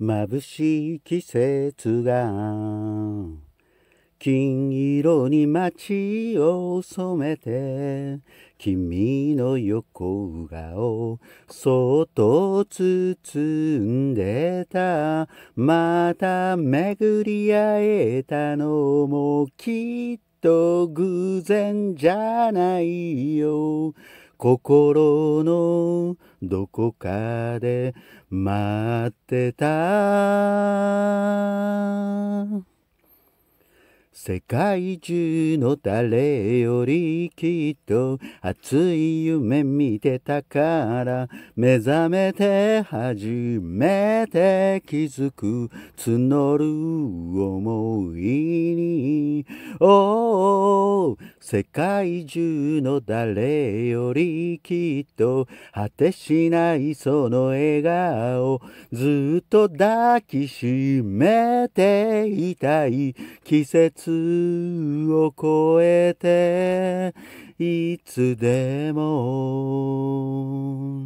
眩しい季節が金色に街を染めて君の横顔そっと包んでたまた巡り会えたのもきっと偶然じゃないよ心のどこかで待ってた世界中の誰よりきっと熱い夢見てたから目覚めて初めて気づく募る思いに oh, 世界中の誰よりきっと果てしないその笑顔ずっと抱きしめていたい季節を越えていつでも